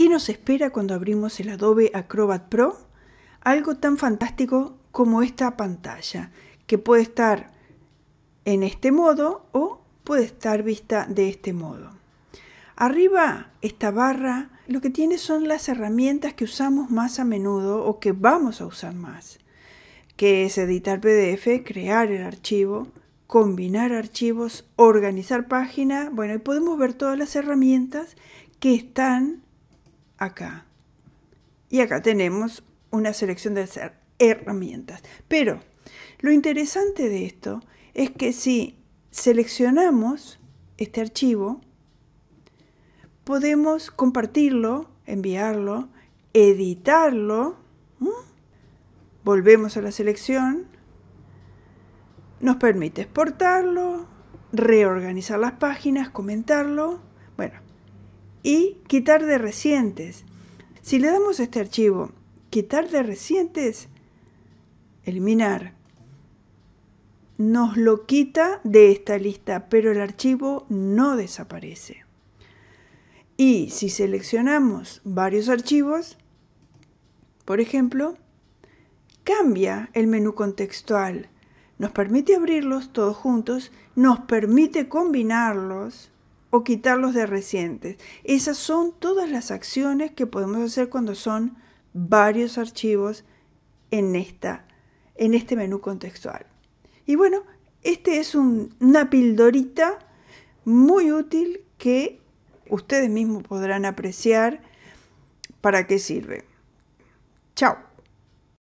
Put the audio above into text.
¿Qué nos espera cuando abrimos el Adobe Acrobat Pro? Algo tan fantástico como esta pantalla, que puede estar en este modo o puede estar vista de este modo. Arriba, esta barra, lo que tiene son las herramientas que usamos más a menudo o que vamos a usar más, que es editar PDF, crear el archivo, combinar archivos, organizar página, bueno, y podemos ver todas las herramientas que están acá. Y acá tenemos una selección de herramientas. Pero lo interesante de esto es que si seleccionamos este archivo, podemos compartirlo, enviarlo, editarlo. Volvemos a la selección. Nos permite exportarlo, reorganizar las páginas, comentarlo. Bueno, y quitar de recientes. Si le damos este archivo, quitar de recientes, eliminar, nos lo quita de esta lista, pero el archivo no desaparece. Y si seleccionamos varios archivos, por ejemplo, cambia el menú contextual, nos permite abrirlos todos juntos, nos permite combinarlos, o quitarlos de recientes. Esas son todas las acciones que podemos hacer cuando son varios archivos en, esta, en este menú contextual. Y bueno, este es una pildorita muy útil que ustedes mismos podrán apreciar para qué sirve. Chao.